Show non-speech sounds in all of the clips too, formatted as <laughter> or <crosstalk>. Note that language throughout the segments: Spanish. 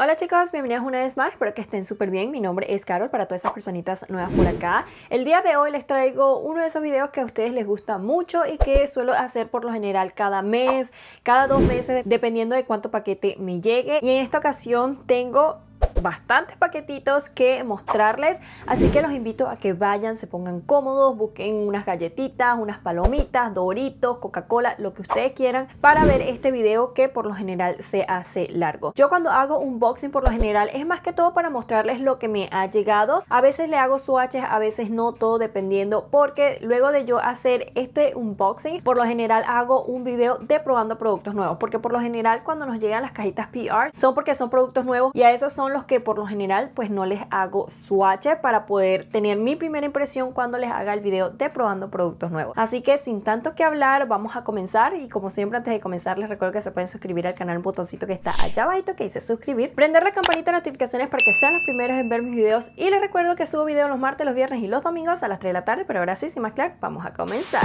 Hola chicos, bienvenidos una vez más, espero que estén súper bien, mi nombre es Carol para todas esas personitas nuevas por acá. El día de hoy les traigo uno de esos videos que a ustedes les gusta mucho y que suelo hacer por lo general cada mes, cada dos meses, dependiendo de cuánto paquete me llegue. Y en esta ocasión tengo bastantes paquetitos que mostrarles, así que los invito a que vayan, se pongan cómodos, busquen unas galletitas, unas palomitas, doritos, Coca-Cola, lo que ustedes quieran para ver este video que por lo general se hace largo. Yo cuando hago un unboxing por lo general es más que todo para mostrarles lo que me ha llegado. A veces le hago swatches, a veces no, todo dependiendo porque luego de yo hacer este unboxing, por lo general hago un video de probando productos nuevos, porque por lo general cuando nos llegan las cajitas PR son porque son productos nuevos y a esos son los que por lo general pues no les hago swatch para poder tener mi primera impresión cuando les haga el vídeo de probando productos nuevos. Así que sin tanto que hablar vamos a comenzar y como siempre antes de comenzar les recuerdo que se pueden suscribir al canal botoncito que está allá abajito que dice suscribir, prender la campanita de notificaciones para que sean los primeros en ver mis videos y les recuerdo que subo videos los martes, los viernes y los domingos a las 3 de la tarde, pero ahora sí, sin más claro, vamos a comenzar.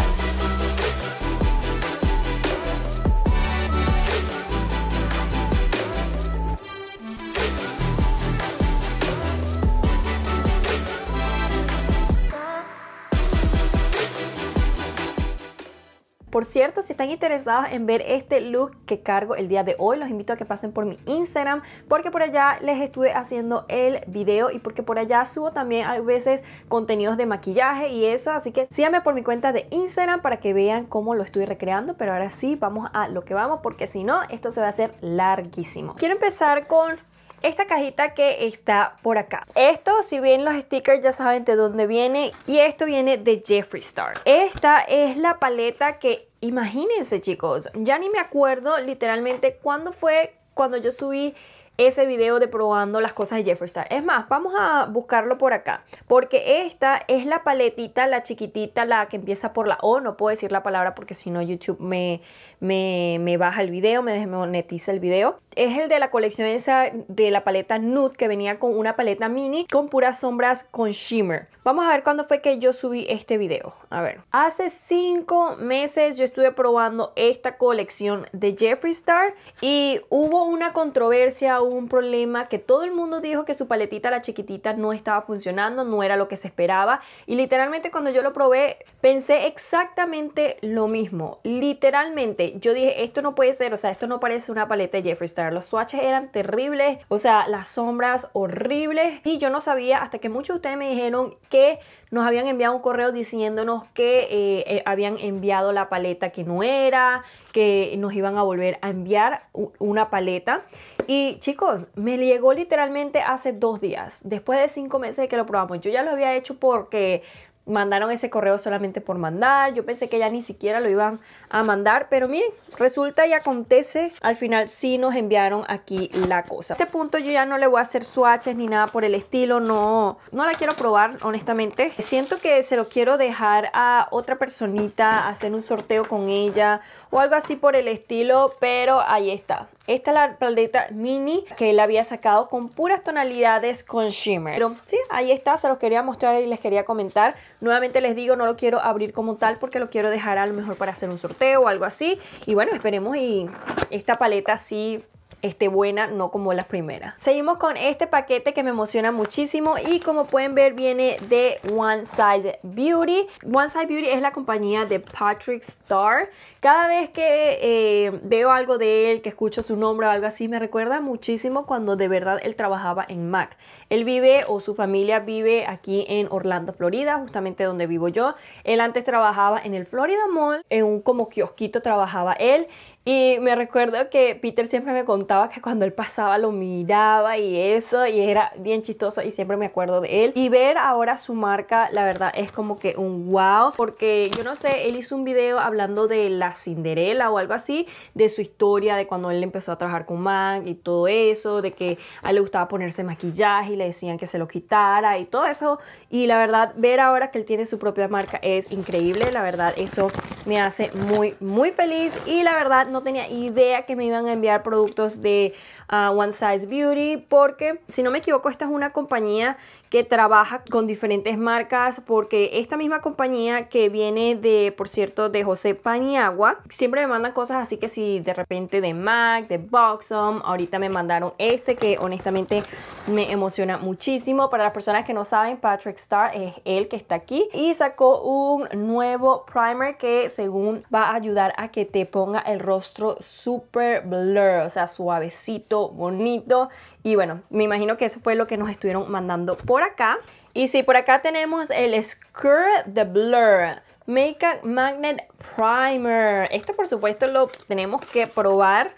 Por cierto, si están interesados en ver este look que cargo el día de hoy, los invito a que pasen por mi Instagram porque por allá les estuve haciendo el video y porque por allá subo también a veces contenidos de maquillaje y eso, así que síganme por mi cuenta de Instagram para que vean cómo lo estoy recreando, pero ahora sí, vamos a lo que vamos porque si no, esto se va a hacer larguísimo. Quiero empezar con esta cajita que está por acá. Esto, si bien los stickers ya saben de dónde viene, y esto viene de Jeffree Star. Esta es la paleta que, imagínense chicos, ya ni me acuerdo literalmente cuándo fue cuando yo subí ese video de probando las cosas de Jeffree Star. Es más, vamos a buscarlo por acá, porque esta es la paletita, la chiquitita, la que empieza por la O, no puedo decir la palabra porque si no YouTube me, me, baja el video, me desmonetiza el video. Es el de la colección esa de la paleta nude que venía con una paleta mini con puras sombras con shimmer. Vamos a ver cuándo fue que yo subí este video. A ver, hace 5 meses yo estuve probando esta colección de Jeffree Star y hubo una controversia, hubo un problema que todo el mundo dijo que su paletita, la chiquitita, no estaba funcionando, no era lo que se esperaba y literalmente cuando yo lo probé pensé exactamente lo mismo. Literalmente yo dije, esto no puede ser, o sea, esto no parece una paleta de Jeffree Star. Los swatches eran terribles, o sea, las sombras horribles. Y yo no sabía hasta que muchos de ustedes me dijeron que nos habían enviado un correo diciéndonos que eh, eh, habían enviado la paleta que no era, que nos iban a volver a enviar una paleta. Y chicos, me llegó literalmente hace dos días, después de cinco meses de que lo probamos. Yo ya lo había hecho porque mandaron ese correo solamente por mandar. Yo pensé que ya ni siquiera lo iban a mandar, pero miren, resulta y acontece, al final sí nos enviaron aquí la cosa. A este punto yo ya no le voy a hacer swatches ni nada por el estilo, no, no la quiero probar, honestamente. Siento que se lo quiero dejar a otra personita, hacer un sorteo con ella o algo así por el estilo, pero ahí está. Esta es la paleta mini que él había sacado con puras tonalidades con shimmer. Pero sí, ahí está, se los quería mostrar y les quería comentar. Nuevamente les digo, no lo quiero abrir como tal porque lo quiero dejar a lo mejor para hacer un sorteo o algo así. Y bueno, esperemos y esta paleta sí esté buena, no como las primeras. Seguimos con este paquete que me emociona muchísimo y como pueden ver viene de One Side Beauty. One Side Beauty es la compañía de Patrick Star. Cada vez que eh, veo algo de él, que escucho su nombre o algo así, me recuerda muchísimo cuando de verdad él trabajaba en Mac. Él vive o su familia vive aquí en Orlando, Florida, justamente donde vivo yo. Él antes trabajaba en el Florida Mall, en un como kiosquito trabajaba él y me recuerdo que Peter siempre me contaba que cuando él pasaba lo miraba y eso, y era bien chistoso y siempre me acuerdo de él. Y ver ahora su marca, la verdad, es como que un wow, porque yo no sé, él hizo un video hablando de la Cinderela o algo así, de su historia, de cuando él empezó a trabajar con Mac y todo eso, de que a él le gustaba ponerse maquillaje y le decían que se lo quitara y todo eso. Y la verdad, ver ahora que él tiene su propia marca es increíble, la verdad, eso me hace muy, muy feliz y la verdad no tenía idea que me iban a enviar productos de ah, One Size Beauty porque, si no me equivoco, esta es una compañía que trabaja con diferentes marcas porque esta misma compañía que viene de, por cierto, de José Paniagua, siempre me mandan cosas así que si de repente de MAC, de Boxom, ahorita me mandaron este que honestamente me emociona muchísimo. Para las personas que no saben, Patrick Star es el que está aquí y sacó un nuevo primer que según va a ayudar a que te ponga el rostro super blur, o sea, suavecito, bonito y bueno, me imagino que eso fue lo que nos estuvieron mandando por acá. Y sí, por acá tenemos el Skur the Blur Makeup Magnet Primer. Este por supuesto lo tenemos que probar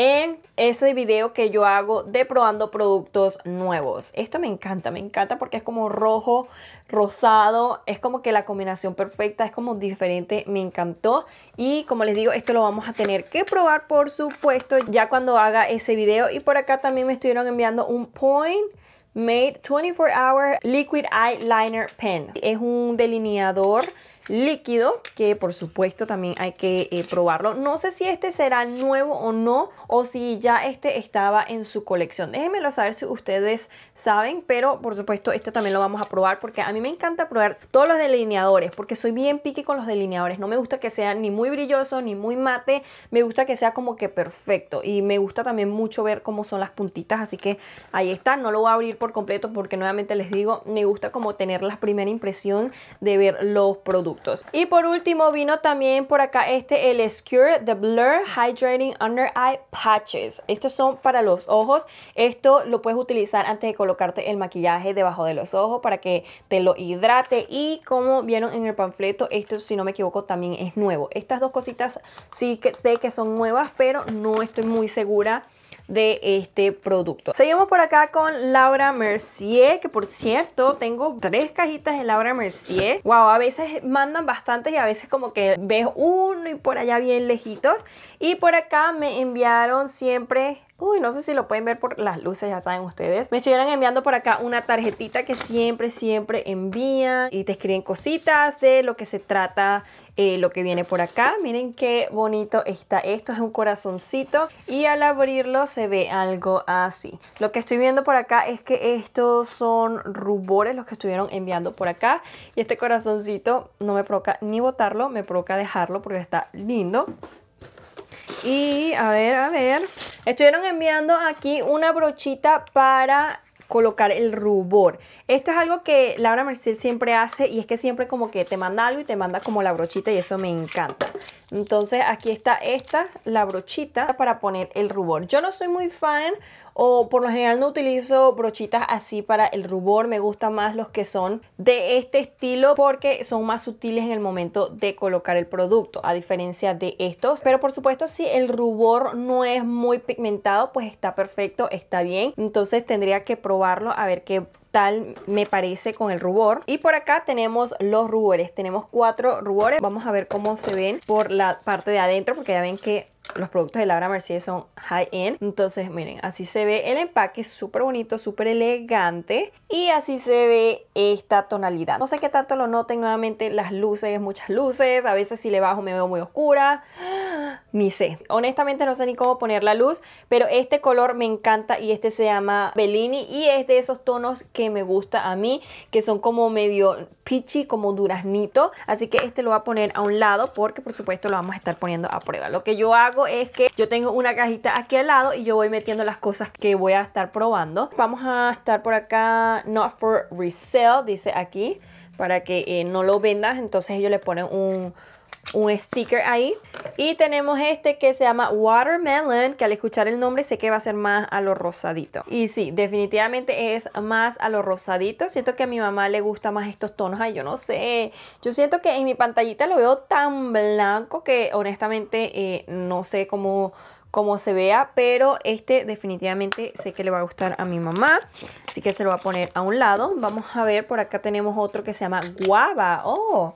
en ese video que yo hago de probando productos nuevos. Esto me encanta, me encanta porque es como rojo, rosado, es como que la combinación perfecta, es como diferente, me encantó. Y como les digo, esto lo vamos a tener que probar por supuesto ya cuando haga ese video. Y por acá también me estuvieron enviando un point. Made 24 Hour Liquid Eyeliner Pen. Es un delineador líquido que por supuesto también hay que eh, probarlo. No sé si este será nuevo o no o si ya este estaba en su colección. Déjenmelo saber si ustedes saben, pero por supuesto este también lo vamos a probar porque a mí me encanta probar todos los delineadores porque soy bien pique con los delineadores. No me gusta que sea ni muy brilloso ni muy mate, me gusta que sea como que perfecto y me gusta también mucho ver cómo son las puntitas, así que ahí está. No lo voy a abrir por completo porque nuevamente les digo, me gusta como tener la primera impresión de ver los productos. Y por último vino también por acá este el Skewer The Blur Hydrating Under Eye Patches. Estos son para los ojos. Esto lo puedes utilizar antes de colocarte el maquillaje debajo de los ojos para que te lo hidrate. Y como vieron en el panfleto, esto si no me equivoco también es nuevo. Estas dos cositas sí que sé que son nuevas, pero no estoy muy segura de este producto. Seguimos por acá con Laura Mercier, que por cierto tengo tres cajitas de Laura Mercier. Wow, a veces mandan bastantes y a veces como que ves uno y por allá bien lejitos. Y por acá me enviaron siempre Uy, no sé si lo pueden ver por las luces, ya saben ustedes. Me estuvieron enviando por acá una tarjetita que siempre, siempre envían y te escriben cositas de lo que se trata eh, lo que viene por acá. Miren qué bonito está esto, es un corazoncito y al abrirlo se ve algo así. Lo que estoy viendo por acá es que estos son rubores los que estuvieron enviando por acá y este corazoncito no me provoca ni botarlo, me provoca dejarlo porque está lindo. Y a ver, a ver, estuvieron enviando aquí una brochita para colocar el rubor. Esto es algo que Laura Mercier siempre hace y es que siempre como que te manda algo y te manda como la brochita y eso me encanta. Entonces aquí está esta, la brochita para poner el rubor. Yo no soy muy fan o por lo general no utilizo brochitas así para el rubor, me gustan más los que son de este estilo porque son más sutiles en el momento de colocar el producto, a diferencia de estos, pero por supuesto si el rubor no es muy pigmentado pues está perfecto, está bien, entonces tendría que probarlo a ver qué tal me parece con el rubor y por acá tenemos los rubores tenemos cuatro rubores vamos a ver cómo se ven por la parte de adentro porque ya ven que los productos de Laura Mercier son high-end. Entonces, miren, así se ve el empaque, súper bonito, súper elegante. Y así se ve esta tonalidad. No sé qué tanto lo noten nuevamente, las luces, muchas luces. A veces si le bajo me veo muy oscura. <gasps> Ni sé. Honestamente no sé ni cómo poner la luz, pero este color me encanta y este se llama Bellini y es de esos tonos que me gusta a mí, que son como medio peachy, como duraznito. Así que este lo voy a poner a un lado porque por supuesto lo vamos a estar poniendo a prueba. Lo que yo hago es que yo tengo una cajita aquí al lado y yo voy metiendo las cosas que voy a estar probando. Vamos a estar por acá, not for resale, dice aquí, para que eh, no lo vendas. Entonces ellos le ponen un un sticker ahí. Y tenemos este que se llama Watermelon, que al escuchar el nombre sé que va a ser más a lo rosadito. Y sí, definitivamente es más a lo rosadito. Siento que a mi mamá le gusta más estos tonos. Ay, yo no sé. Yo siento que en mi pantallita lo veo tan blanco que honestamente eh, no sé cómo se vea, pero este definitivamente sé que le va a gustar a mi mamá, así que se lo voy a poner a un lado. Vamos a ver, por acá tenemos otro que se llama guava. Oh,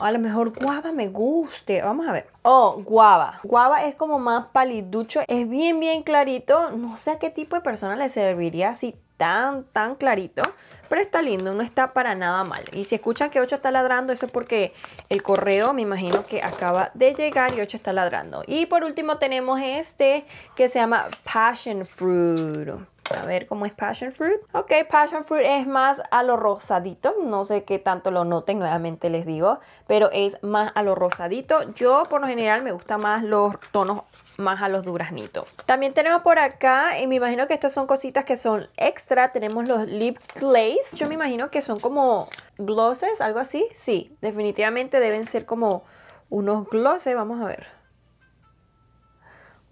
a lo mejor guava me guste. Vamos a ver. Oh, guava. Guava es como más paliducho. Es bien, bien clarito. No sé a qué tipo de persona le serviría así tan, tan clarito. Pero está lindo, no está para nada mal. Y si escuchan que 8 está ladrando, eso es porque el correo me imagino que acaba de llegar y 8 está ladrando. Y por último tenemos este que se llama Passion Fruit. A ver cómo es Passion Fruit. Ok, Passion Fruit es más a lo rosadito. No sé qué tanto lo noten, nuevamente les digo. Pero es más a lo rosadito. Yo por lo general me gusta más los tonos más a los duraznitos. También tenemos por acá, y me imagino que estas son cositas que son extra, tenemos los lip clays. Yo me imagino que son como glosses, algo así. Sí, definitivamente deben ser como unos glosses. Vamos a ver.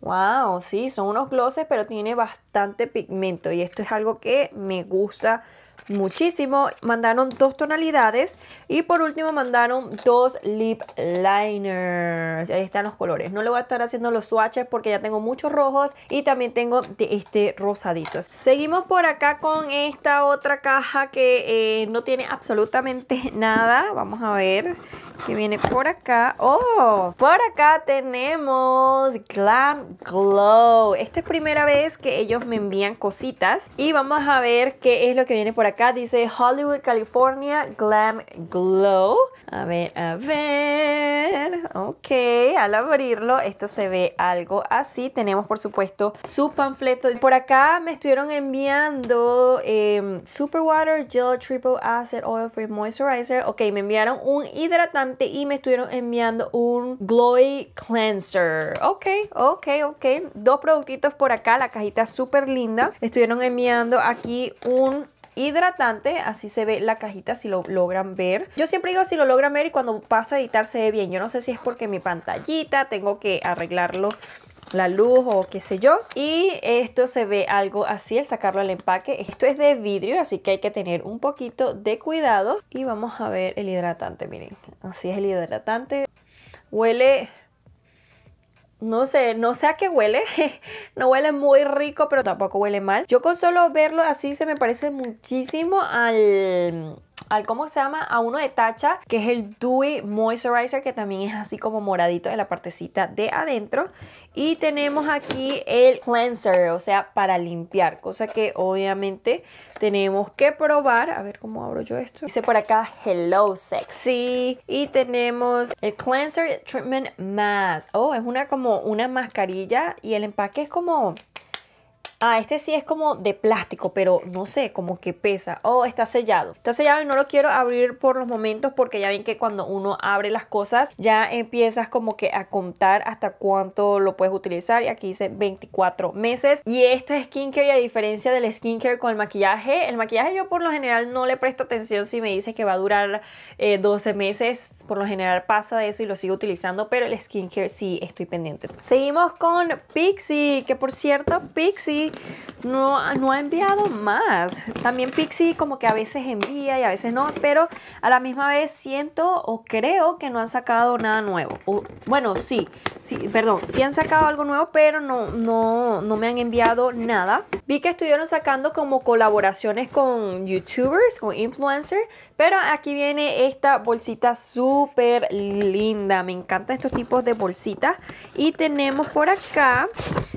Wow, sí, son unos glosses, pero tiene bastante pigmento y esto es algo que me gusta muchísimo. Mandaron dos tonalidades y por último mandaron dos lip liners. Ahí están los colores. No le voy a estar haciendo los swatches porque ya tengo muchos rojos y también tengo de este Rosaditos, Seguimos por acá con esta otra caja que eh, no tiene absolutamente <laughs> nada. Vamos a ver qué viene por acá. ¡Oh! Por acá tenemos Glam Glow. Esta es primera vez que ellos me envían cositas y vamos a ver qué es lo que viene por acá dice Hollywood, California, Glam Glow. A ver, a ver. Ok, al abrirlo esto se ve algo así. Tenemos por supuesto su panfleto. Por acá me estuvieron enviando em, Super Water, Gel Triple Acid Oil Free Moisturizer. Ok, me enviaron un hidratante y me estuvieron enviando un Glowy Cleanser. Ok, ok, ok. Dos productitos por acá, la cajita súper linda. Estuvieron enviando aquí un hidratante, así se ve la cajita si lo logran ver. Yo siempre digo si lo logran ver y cuando paso a editar se ve bien. Yo no sé si es porque mi pantallita tengo que arreglarlo la luz o qué sé yo y esto se ve algo así el sacarlo al empaque esto es de vidrio así que hay que tener un poquito de cuidado y vamos a ver el hidratante miren así es el hidratante huele no sé, no sé a qué huele. <laughs> no huele muy rico, pero tampoco huele mal. Yo con solo verlo así se me parece muchísimo al al cómo se llama a uno de tacha que es el Dewy Moisturizer que también es así como moradito en la partecita de adentro y tenemos aquí el cleanser, o sea, para limpiar, cosa que obviamente tenemos que probar. A ver cómo abro yo esto. Dice por acá Hello Sexy. Y tenemos el Cleanser Treatment Mask. Oh, es una como una mascarilla y el empaque es como ah, este sí es como de plástico, pero no sé, como que pesa. oh, está sellado. Está sellado y no lo quiero abrir por los momentos porque ya ven que cuando uno abre las cosas ya empiezas como que a contar hasta cuánto lo puedes utilizar. Y aquí dice 24 meses. Y este skincare, y a diferencia del skincare con el maquillaje, el maquillaje yo por lo general no le presto atención si me dice que va a durar 12 eh, meses. Por lo general pasa de eso y lo sigo utilizando, pero el skincare sí estoy pendiente. Seguimos con Pixie, que por cierto, Pixie no, no ha enviado más. También Pixie como que a veces envía y a veces no, pero a la misma vez siento o creo que no han sacado nada nuevo. bueno, sí, sí, perdón, sí han sacado algo nuevo, pero no, no, no me han enviado nada. Vi que estuvieron sacando como colaboraciones con youtubers, con influencers, pero aquí viene esta bolsita súper linda. Me encantan estos tipos de bolsitas. Y tenemos por acá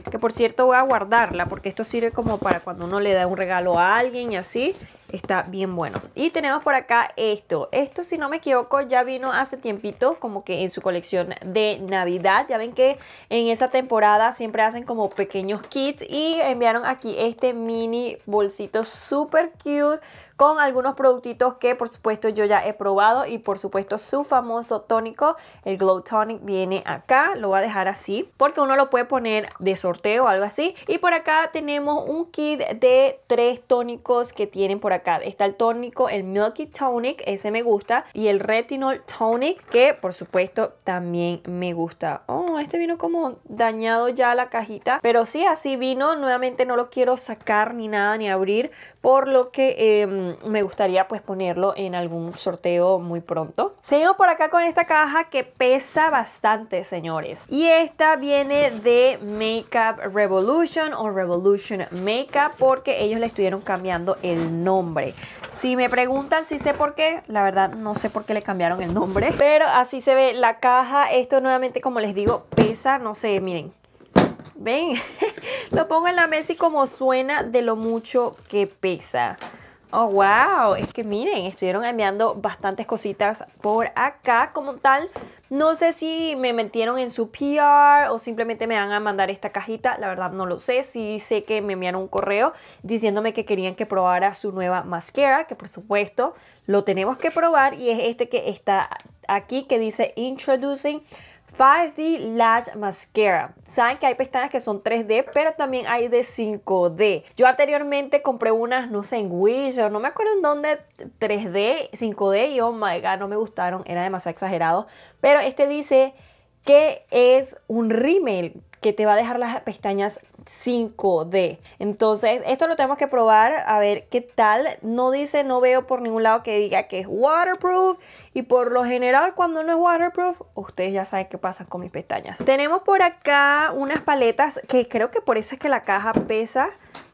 que por cierto voy a guardarla porque esto sirve como para cuando uno le da un regalo a alguien y así, está bien bueno. Y tenemos por acá esto, esto si no me equivoco ya vino hace tiempito como que en su colección de Navidad, ya ven que en esa temporada siempre hacen como pequeños kits y enviaron aquí este mini bolsito super cute con algunos productitos que por supuesto yo ya he probado y por supuesto su famoso tónico, el Glow Tonic viene acá, lo voy a dejar así porque uno lo puede poner de sorteo o algo así y por acá tenemos un kit de tres tónicos que tienen por acá, está el tónico, el Milky Tonic, ese me gusta y el Retinol Tonic que por supuesto también me gusta, oh este vino como dañado ya la cajita, pero sí así vino, nuevamente no lo quiero sacar ni nada ni abrir por lo que em, me gustaría pues ponerlo en algún sorteo muy pronto. Seguimos por acá con esta caja que pesa bastante, señores. Y esta viene de Makeup Revolution o Revolution Makeup porque ellos le estuvieron cambiando el nombre. Si me preguntan si sé por qué, la verdad no sé por qué le cambiaron el nombre, pero así se ve la caja. Esto nuevamente, como les digo, pesa, no sé, miren, Ven, <laughs> lo pongo en la mesa y como suena de lo mucho que pesa. Oh, wow, es que miren, estuvieron enviando bastantes cositas por acá como tal. No sé si me metieron en su PR o simplemente me van a mandar esta cajita, la verdad no lo sé. Sí sé que me enviaron un correo diciéndome que querían que probara su nueva mascara, que por supuesto lo tenemos que probar y es este que está aquí que dice Introducing 5D Lash Mascara. Saben que hay pestañas que son 3D, pero también hay de 5D. Yo anteriormente compré unas, no sé, en Wish o no me acuerdo en dónde, 3D, 5D y oh my god, no me gustaron, era demasiado exagerado. Pero este dice que es un rímel que te va a dejar las pestañas 5D. Entonces, esto lo tenemos que probar a ver qué tal. No dice, no veo por ningún lado que diga que es waterproof. Y por lo general, cuando no es waterproof, ustedes ya saben qué pasa con mis pestañas. Tenemos por acá unas paletas que creo que por eso es que la caja pesa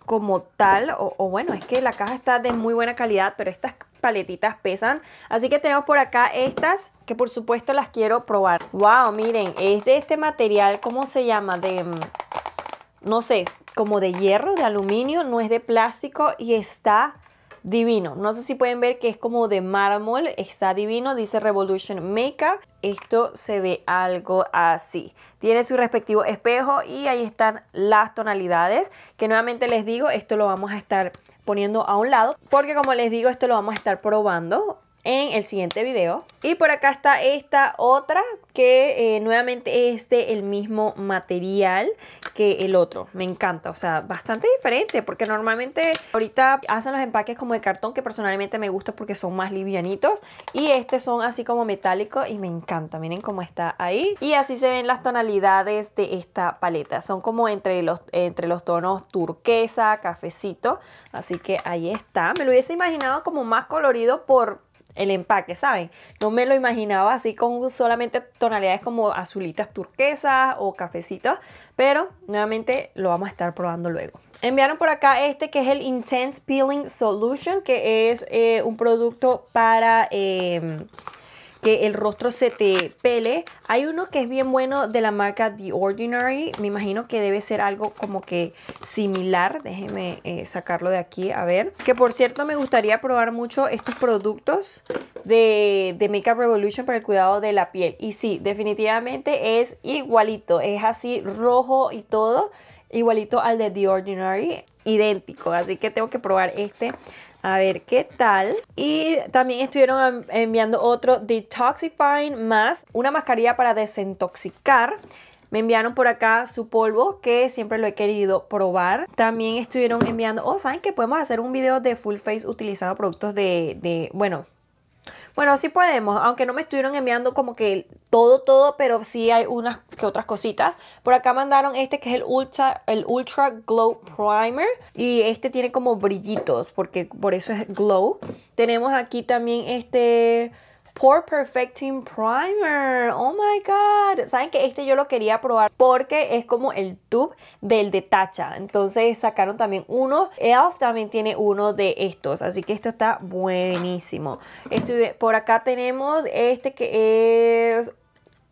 como tal. O, bueno, es que la caja está de muy buena calidad, pero estas paletitas pesan. Así que tenemos por acá estas que por supuesto las quiero probar. Wow, miren, es de este material, ¿cómo se llama? De, mm, no sé, como de hierro, de aluminio, no es de plástico y está divino. No sé si pueden ver que es como de mármol, está divino, dice Revolution Makeup. Esto se ve algo así. Tiene su respectivo espejo y ahí están las tonalidades, que nuevamente les digo, esto lo vamos a estar poniendo a un lado, porque como les digo, esto lo vamos a estar probando en el siguiente video. Y por acá está esta otra que eh, nuevamente es de el mismo material que el otro. Me encanta, o sea, bastante diferente porque normalmente ahorita hacen los empaques como de cartón que personalmente me gusta porque son más livianitos y este son así como metálicos y me encanta. Miren cómo está ahí y así se ven las tonalidades de esta paleta. Son como entre los, entre los tonos turquesa, cafecito, así que ahí está. Me lo hubiese imaginado como más colorido por el empaque, ¿saben? No me lo imaginaba así con solamente tonalidades como azulitas turquesas o cafecitos, pero nuevamente lo vamos a estar probando luego. Enviaron por acá este que es el Intense Peeling Solution, que es eh, un producto para... Eh, que el rostro se te pele. Hay uno que es bien bueno de la marca The Ordinary. Me imagino que debe ser algo como que similar. Déjeme eh, sacarlo de aquí, a ver. Que por cierto me gustaría probar mucho estos productos de, de Makeup Revolution para el cuidado de la piel. Y sí, definitivamente es igualito. Es así rojo y todo. Igualito al de The Ordinary. Idéntico. Así que tengo que probar este a ver qué tal. Y también estuvieron enviando otro Detoxifying más, una mascarilla para desintoxicar. Me enviaron por acá su polvo que siempre lo he querido probar. También estuvieron enviando, oh, ¿saben que podemos hacer un video de full face utilizando productos de, de bueno, bueno, sí podemos, aunque no me estuvieron enviando como que todo, todo, pero sí hay unas que otras cositas. Por acá mandaron este que es el Ultra, el Ultra Glow Primer y este tiene como brillitos, porque por eso es glow. Tenemos aquí también este Pore Perfecting Primer. Oh my God. Saben que este yo lo quería probar porque es como el tube del de Tacha. Entonces sacaron también uno. ELF también tiene uno de estos. Así que esto está buenísimo. por acá tenemos este que es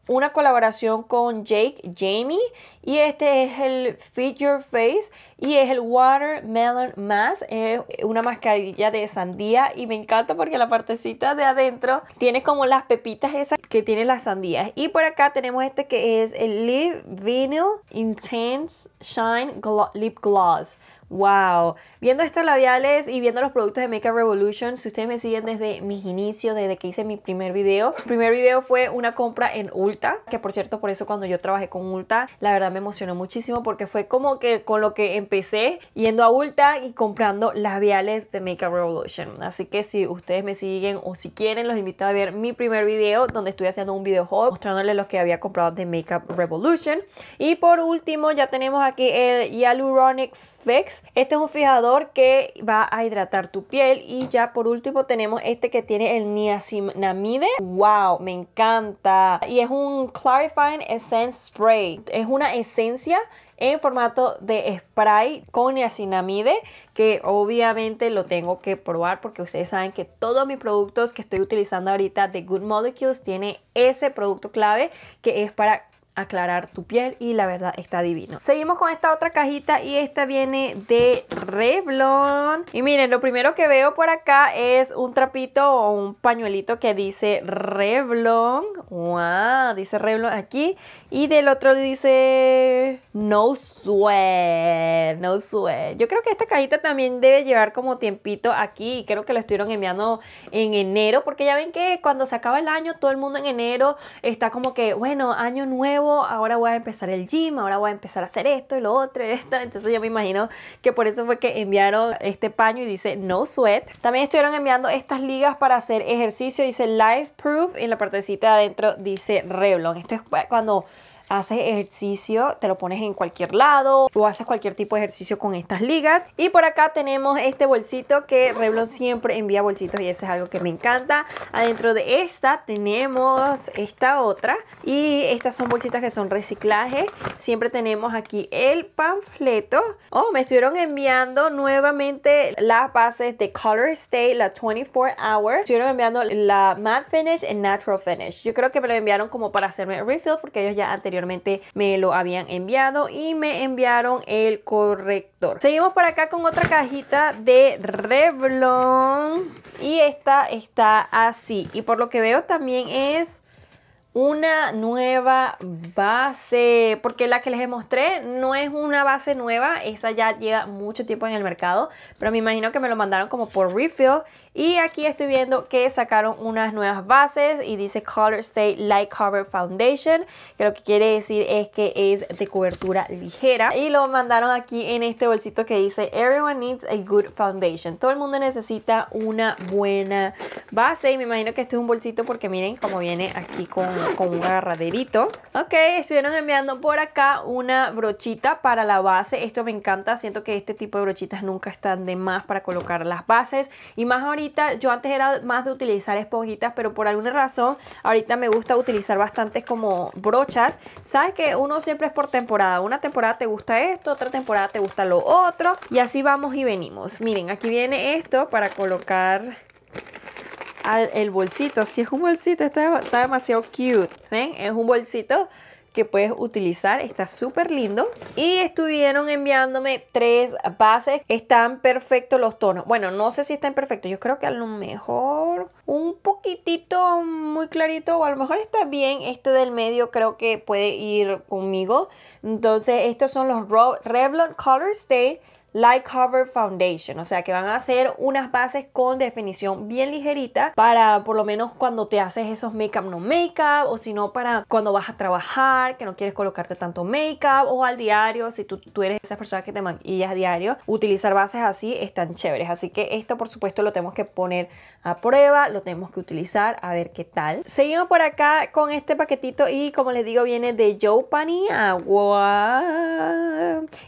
una colaboración con Jake Jamie y este es el Fit Your Face y es el Watermelon Mask, es una mascarilla de sandía y me encanta porque la partecita de adentro tiene como las pepitas esas que tienen las sandías y por acá tenemos este que es el Lip Vinyl Intense Shine Lip Gloss Wow, viendo estos labiales y viendo los productos de Makeup Revolution, si ustedes me siguen desde mis inicios, desde que hice mi primer video, Mi primer video fue una compra en Ulta, que por cierto, por eso cuando yo trabajé con Ulta, la verdad me emocionó muchísimo porque fue como que con lo que empecé yendo a Ulta y comprando labiales de Makeup Revolution. Así que si ustedes me siguen o si quieren, los invito a ver mi primer video donde estoy haciendo un video haul mostrándoles los que había comprado de Makeup Revolution. Y por último, ya tenemos aquí el Hyaluronic Fix este es un fijador que va a hidratar tu piel y ya por último tenemos este que tiene el niacinamide. ¡Wow! Me encanta. Y es un Clarifying Essence Spray. Es una esencia en formato de spray con niacinamide que obviamente lo tengo que probar porque ustedes saben que todos mis productos que estoy utilizando ahorita de Good Molecules tiene ese producto clave que es para aclarar tu piel y la verdad está divino. Seguimos con esta otra cajita y esta viene de Revlon. Y miren, lo primero que veo por acá es un trapito o un pañuelito que dice Revlon. ¡Wow! Dice Revlon aquí. Y del otro dice No Sweat. No Sweat. Yo creo que esta cajita también debe llevar como tiempito aquí y creo que lo estuvieron enviando en enero porque ya ven que cuando se acaba el año todo el mundo en enero está como que, bueno, año nuevo ahora voy a empezar el gym, ahora voy a empezar a hacer esto y lo otro y Entonces yo me imagino que por eso fue que enviaron este paño y dice no sweat. También estuvieron enviando estas ligas para hacer ejercicio, dice life proof, y en la partecita de adentro dice reblon Esto es cuando haces ejercicio, te lo pones en cualquier lado o haces cualquier tipo de ejercicio con estas ligas. Y por acá tenemos este bolsito que Revlon siempre envía bolsitos y eso es algo que me encanta. Adentro de esta tenemos esta otra y estas son bolsitas que son reciclaje. Siempre tenemos aquí el panfleto. Oh, me estuvieron enviando nuevamente las bases de Color Stay, la 24 Hour. Estuvieron enviando la Matte Finish y Natural Finish. Yo creo que me lo enviaron como para hacerme refill porque ellos ya han tenido anteriormente me lo habían enviado y me enviaron el corrector. Seguimos por acá con otra cajita de Revlon y esta está así y por lo que veo también es una nueva base, porque la que les mostré no es una base nueva, esa ya lleva mucho tiempo en el mercado, pero me imagino que me lo mandaron como por refill y aquí estoy viendo que sacaron unas nuevas bases y dice Color Stay Light Cover Foundation, que lo que quiere decir es que es de cobertura ligera y lo mandaron aquí en este bolsito que dice Everyone needs a good foundation. Todo el mundo necesita una buena base y me imagino que este es un bolsito porque miren cómo viene aquí con con un agarraderito. Ok, estuvieron enviando por acá una brochita para la base. Esto me encanta, siento que este tipo de brochitas nunca están de más para colocar las bases. Y más ahorita, yo antes era más de utilizar esponjitas, pero por alguna razón ahorita me gusta utilizar bastantes como brochas. Sabes que uno siempre es por temporada. Una temporada te gusta esto, otra temporada te gusta lo otro. Y así vamos y venimos. Miren, aquí viene esto para colocar el bolsito. Si es un bolsito, está, demasiado cute. ¿Ven? Es un bolsito que puedes utilizar, está súper lindo. Y estuvieron enviándome tres bases, están perfectos los tonos. Bueno, no sé si están perfectos, yo creo que a lo mejor un poquitito muy clarito o a lo mejor está bien. Este del medio creo que puede ir conmigo. Entonces estos son los Revlon Colors Day Light Cover Foundation, o sea que van a ser unas bases con definición bien ligerita para por lo menos cuando te haces esos make no make o si no para cuando vas a trabajar, que no quieres colocarte tanto makeup. o al diario, si tú, tú eres esas personas que te maquillas a diario, utilizar bases así están chéveres, así que esto por supuesto lo tenemos que poner a prueba, lo tenemos que utilizar a ver qué tal. Seguimos por acá con este paquetito y como les digo viene de Joe Pani Agua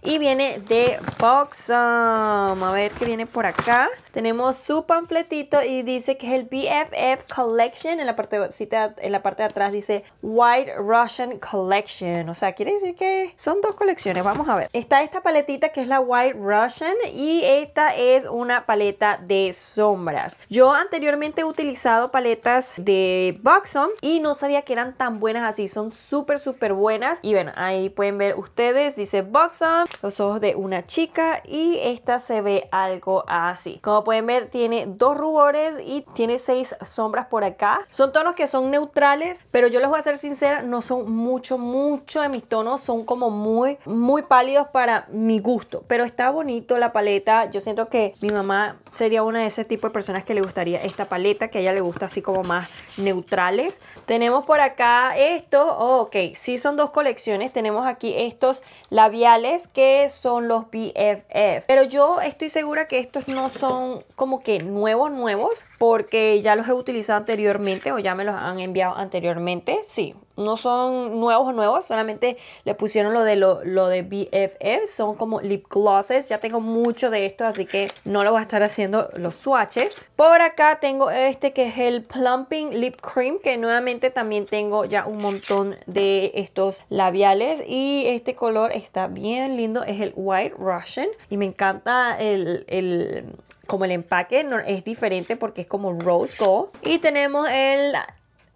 y viene de Fox a ver qué viene por acá. Tenemos su panfletito y dice que es el BFF Collection. En la parte, en la parte de atrás dice White Russian Collection. O sea, quiere decir que son dos colecciones. Vamos a ver. Está esta paletita que es la White Russian y esta es una paleta de sombras. Yo anteriormente he utilizado paletas de Boxon y no sabía que eran tan buenas así. Son súper, súper buenas. Y bueno, ahí pueden ver ustedes. Dice Boxon, los ojos de una chica y esta se ve algo así. Como pueden ver tiene dos rubores y tiene seis sombras por acá. Son tonos que son neutrales, pero yo les voy a ser sincera, no son mucho, mucho de mis tonos, son como muy, muy pálidos para mi gusto. Pero está bonito la paleta, yo siento que mi mamá sería una de ese tipo de personas que le gustaría esta paleta, que a ella le gusta así como más neutrales. Tenemos por acá esto, ok, sí son dos colecciones, tenemos aquí estos labiales que son los BFF. Pero yo estoy segura que estos no son como que nuevos, nuevos porque ya los he utilizado anteriormente o ya me los han enviado anteriormente. Sí, no son nuevos o nuevos, solamente le pusieron lo de, lo, de BFF, son como lip glosses, ya tengo mucho de esto, así que no lo voy a estar haciendo los swatches. Por acá tengo este que es el Plumping Lip Cream, que nuevamente también tengo ya un montón de estos labiales y este color está bien lindo, es el White Russian y me encanta el como el empaque no, es diferente porque es como Rose Gold. Y tenemos el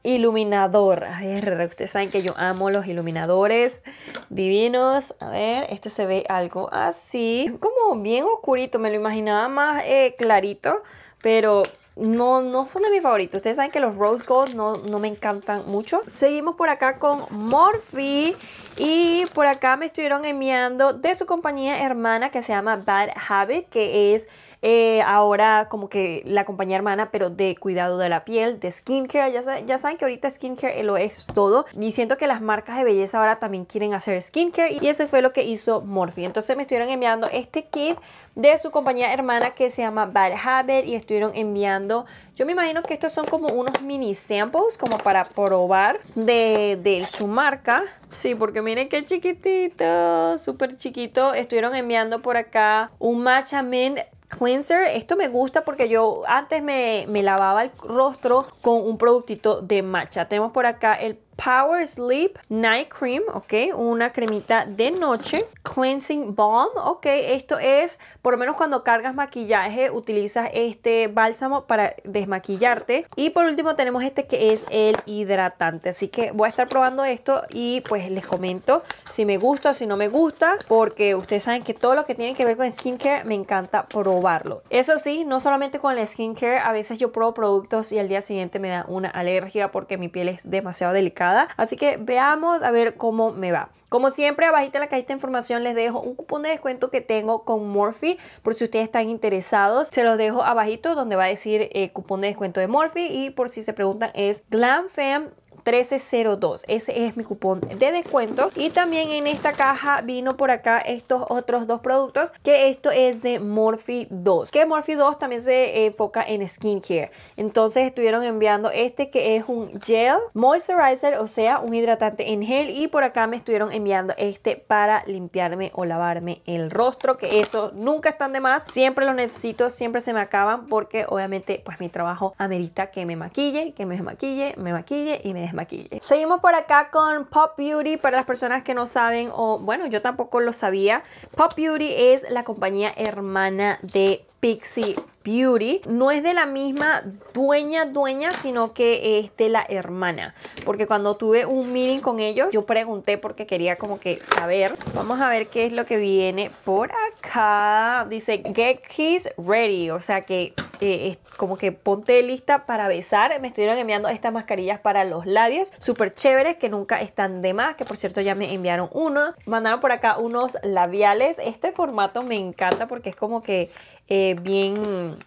iluminador. A ver, ustedes saben que yo amo los iluminadores divinos. A ver, este se ve algo así. Como bien oscurito, me lo imaginaba más eh, clarito. Pero no, no son de mis favoritos. Ustedes saben que los Rose Gold no, no, me encantan mucho. Seguimos por acá con Morphe. Y por acá me estuvieron enviando de su compañía hermana que se llama Bad Habit, que es eh, ahora como que la compañía hermana, pero de cuidado de la piel, de skincare, ya, ya saben que ahorita skincare eh, lo es todo y siento que las marcas de belleza ahora también quieren hacer skincare y eso fue lo que hizo Morphe. Entonces me estuvieron enviando este kit de su compañía hermana que se llama Bad Habit y estuvieron enviando, yo me imagino que estos son como unos mini samples como para probar de, su marca. Sí, porque miren qué chiquitito, súper chiquito. Estuvieron enviando por acá un matcha mint cleanser. Esto me gusta porque yo antes me, lavaba el rostro con un productito de matcha. Tenemos por acá el Power Sleep Night Cream, ok, una cremita de noche. Cleansing Balm, ok, esto es, por lo menos cuando cargas maquillaje, utilizas este bálsamo para desmaquillarte. Y por último tenemos este que es el hidratante, así que voy a estar probando esto y pues les comento si me gusta o si no me gusta, porque ustedes saben que todo lo que tiene que ver con skincare me encanta probarlo. Eso sí, no solamente con el skincare, a veces yo pruebo productos y al día siguiente me da una alergia porque mi piel es demasiado delicada Así que veamos a ver cómo me va. Como siempre, abajito en la cajita de información les dejo un cupón de descuento que tengo con Morphe Por si ustedes están interesados, se los dejo abajito donde va a decir eh, cupón de descuento de Morphe Y por si se preguntan, es GlamFam 1302. Ese es mi cupón de descuento. Y también en esta caja vino por acá estos otros dos productos, que esto es de Morphe 2, que Morphe 2 también se enfoca en skincare. Entonces estuvieron enviando este que es un gel moisturizer, o sea, un hidratante en gel. Y por acá me estuvieron enviando este para limpiarme o lavarme el rostro, que eso nunca están de más. Siempre los necesito, siempre se me acaban porque obviamente pues mi trabajo amerita que me maquille, que me maquille, me maquille y me desmaquille. Seguimos por acá con Pop Beauty para las personas que no saben o bueno, yo tampoco lo sabía. Pop Beauty es la compañía hermana de Pixie Beauty. No es de la misma dueña, dueña, sino que es de la hermana. Porque cuando tuve un meeting con ellos, yo pregunté porque quería como que saber. Vamos a ver qué es lo que viene por acá. Dice, get kiss ready. O sea que eh, es como que ponte lista para besar. Me estuvieron enviando estas mascarillas para los labios. Súper chéveres, que nunca están de más. Que por cierto ya me enviaron uno. Mandaron por acá unos labiales. Este formato me encanta porque es como que eh, bien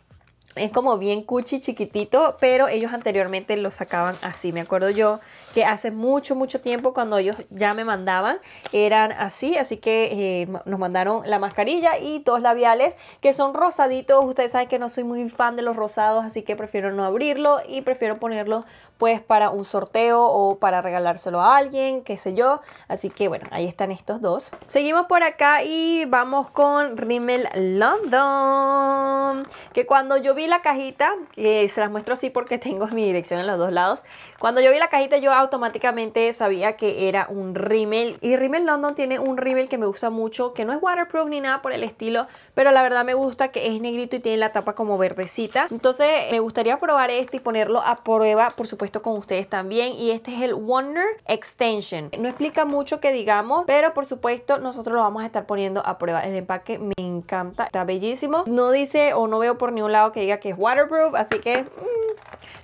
es como bien cuchi chiquitito, pero ellos anteriormente lo sacaban así. Me acuerdo yo que hace mucho, mucho tiempo cuando ellos ya me mandaban, eran así, así que eh, nos mandaron la mascarilla y dos labiales que son rosaditos. Ustedes saben que no soy muy fan de los rosados, así que prefiero no abrirlo y prefiero ponerlo pues para un sorteo o para regalárselo a alguien, qué sé yo. Así que bueno, ahí están estos dos. Seguimos por acá y vamos con Rimmel London. Que cuando yo vi la cajita, se las muestro así porque tengo mi dirección en los dos lados. Cuando yo vi la cajita yo automáticamente sabía que era un Rimmel. Y Rimmel London tiene un Rimmel que me gusta mucho, que no es waterproof ni nada por el estilo. Pero la verdad me gusta que es negrito y tiene la tapa como verdecita. Entonces me gustaría probar este y ponerlo a prueba, por supuesto con ustedes también y este es el Wonder Extension. No explica mucho que digamos, pero por supuesto nosotros lo vamos a estar poniendo a prueba. El empaque me encanta, está bellísimo. No dice o no veo por ningún lado que diga que es waterproof, así que... Mm,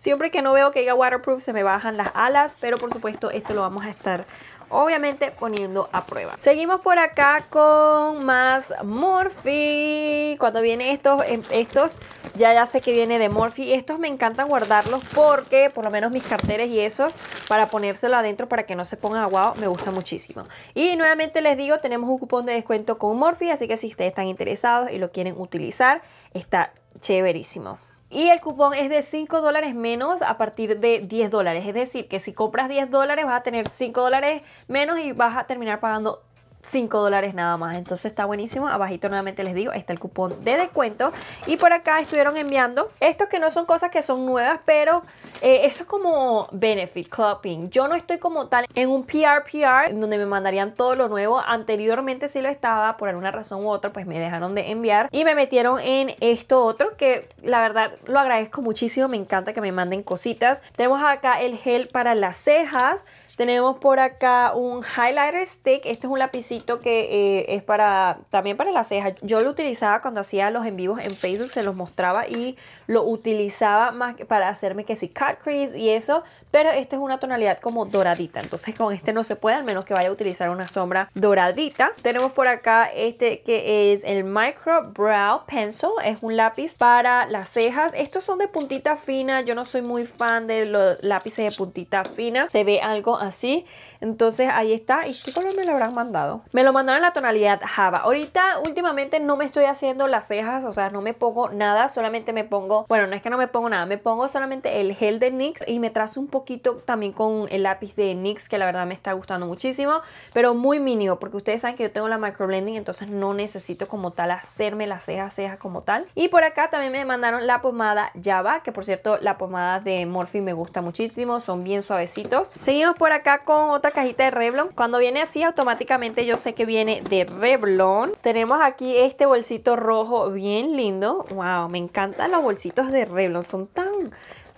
siempre que no veo que diga waterproof se me bajan las alas, pero por supuesto esto lo vamos a estar obviamente poniendo a prueba. Seguimos por acá con más Morphe. Cuando vienen estos, em, estos ya, ya sé que viene de Morphe. Estos me encantan guardarlos porque, por lo menos mis carteras y esos, para ponérselo adentro para que no se pongan aguado, me gusta muchísimo. Y nuevamente les digo, tenemos un cupón de descuento con Morphe, así que si ustedes están interesados y lo quieren utilizar, está chéverísimo. Y el cupón es de 5 dólares menos a partir de 10 dólares. Es decir, que si compras 10 dólares vas a tener 5 dólares menos y vas a terminar pagando 5 dólares nada más. Entonces está buenísimo. Abajito nuevamente les digo, está el cupón de descuento. Y por acá estuvieron enviando estos que no son cosas que son nuevas, pero eh, eso es como benefit, clubbing. Yo no estoy como tal en un PRPR PR donde me mandarían todo lo nuevo. Anteriormente si lo estaba, por alguna razón u otra, pues me dejaron de enviar y me metieron en esto otro que la verdad lo agradezco muchísimo. Me encanta que me manden cositas. Tenemos acá el gel para las cejas tenemos por acá un highlighter stick. Este es un lapicito que eh, es para también para las cejas. Yo lo utilizaba cuando hacía los en vivos en Facebook, se los mostraba y lo utilizaba más para hacerme que si cut crease y eso, pero esta es una tonalidad como doradita, entonces con este no se puede, al menos que vaya a utilizar una sombra doradita. Tenemos por acá este que es el Micro Brow Pencil, es un lápiz para las cejas, estos son de puntita fina, yo no soy muy fan de los lápices de puntita fina, se ve algo así entonces ahí está. ¿Y qué color me lo habrán mandado? Me lo mandaron la tonalidad Java. Ahorita últimamente no me estoy haciendo las cejas, o sea, no me pongo nada, solamente me pongo, bueno, no es que no me pongo nada, me pongo solamente el gel de NYX y me trazo un poquito también con el lápiz de NYX que la verdad me está gustando muchísimo, pero muy mínimo porque ustedes saben que yo tengo la microblending, entonces no necesito como tal hacerme las cejas, cejas como tal. Y por acá también me mandaron la pomada Java, que por cierto la pomada de Morphe me gusta muchísimo, son bien suavecitos. Seguimos por acá con otra cajita de Revlon. Cuando viene así, automáticamente yo sé que viene de Revlon. Tenemos aquí este bolsito rojo bien lindo. ¡Wow! Me encantan los bolsitos de Revlon. Son tan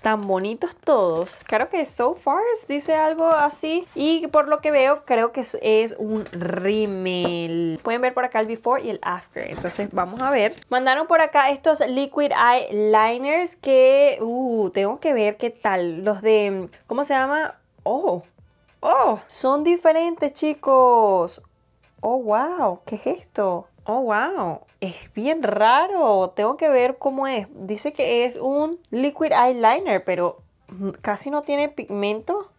tan bonitos todos. Creo que So Far dice algo así. Y por lo que veo, creo que es un rímel. Pueden ver por acá el before y el after. Entonces, vamos a ver. Mandaron por acá estos liquid eyeliners que... Uh, tengo que ver qué tal. Los de... ¿Cómo se llama? Oh, ¡Oh! Son diferentes, chicos. ¡Oh, wow! ¿Qué es esto? Oh, wow. Es bien raro. Tengo que ver cómo es. Dice que es un liquid eyeliner, pero mm, casi no tiene pigmento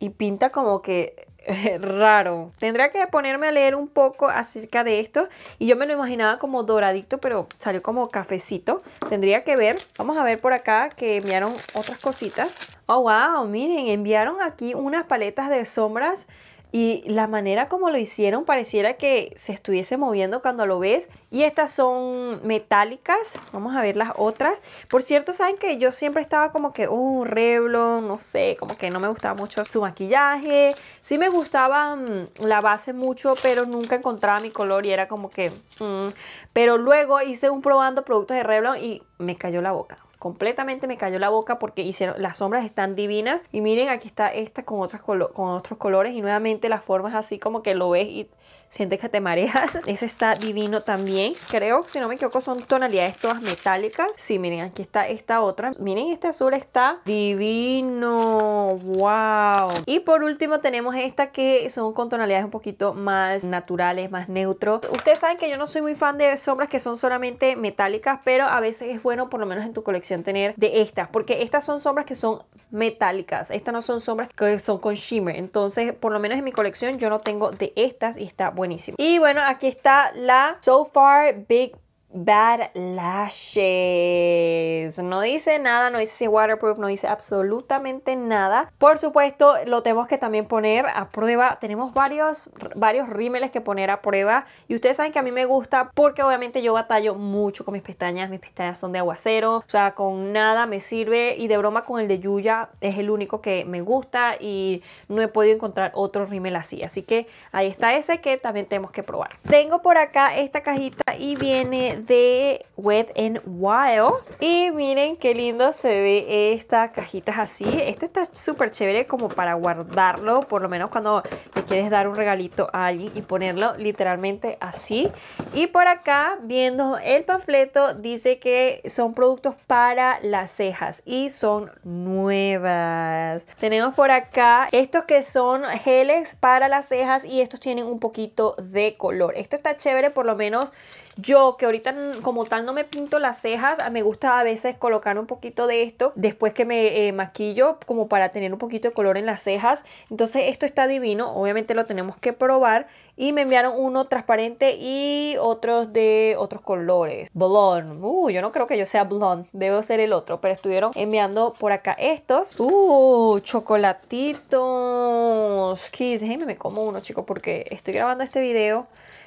y pinta como que <laughs> raro. Tendría que ponerme a leer un poco acerca de esto. Y yo me lo imaginaba como doradito, pero salió como cafecito. Tendría que ver. Vamos a ver por acá que enviaron otras cositas. Oh, wow, miren, enviaron aquí unas paletas de sombras y la manera como lo hicieron pareciera que se estuviese moviendo cuando lo ves. Y estas son metálicas. Vamos a ver las otras. Por cierto, saben que yo siempre estaba como que, oh, Revlon, no sé, como que no me gustaba mucho su maquillaje. Sí me gustaba mm, la base mucho, pero nunca encontraba mi color y era como que... Mm. Pero luego hice un probando productos de Revlon y me cayó la boca completamente me cayó la boca porque hicieron, las sombras están divinas. Y miren, aquí está esta con, otros con otros colores y nuevamente las formas así como que lo ves y sientes que te mareas. <laughs> Ese está divino también. Creo, si no me equivoco, son tonalidades todas metálicas. Sí, miren, aquí está esta otra. Miren, este azul está divino. ¡Wow! Y por último tenemos esta que son con tonalidades un poquito más naturales, más neutro. Ustedes saben que yo no soy muy fan de sombras que son solamente metálicas, pero a veces es bueno por lo menos en tu colección tener de estas, porque estas son sombras que son metálicas. Estas no son sombras que son con shimmer. Entonces, por lo menos en mi colección yo no tengo de estas y está buenísimo. Y bueno, aquí está la So Far Big Bad lashes. No dice nada, no dice waterproof, no dice absolutamente nada. Por supuesto, lo tenemos que también poner a prueba. Tenemos varios, varios rímeles que poner a prueba. Y ustedes saben que a mí me gusta porque obviamente yo batallo mucho con mis pestañas. Mis pestañas son de aguacero. O sea, con nada me sirve. Y de broma con el de Yuya es el único que me gusta. Y no he podido encontrar otro rímel así. Así que ahí está ese que también tenemos que probar. Tengo por acá esta cajita y viene de Wet n Wild. Y miren qué lindo se ve esta cajita así. Este está súper chévere como para guardarlo, por lo menos cuando le quieres dar un regalito a alguien y ponerlo literalmente así. Y por acá, viendo el panfleto, dice que son productos para las cejas y son nuevas. Tenemos por acá estos que son geles para las cejas y estos tienen un poquito de color. Esto está chévere por lo menos yo, que ahorita como tal no me pinto las cejas, ah, me gusta a veces colocar un poquito de esto después que me eh, maquillo como para tener un poquito de color en las cejas. Entonces esto está divino, obviamente lo tenemos que probar. Y me enviaron uno transparente y otros de otros colores. Blonde. Uh, yo no creo que yo sea blonde. Debo ser el otro. Pero estuvieron enviando por acá estos. Uh, chocolatitos. Kiss. Déjenme me como uno, chicos, porque estoy grabando este video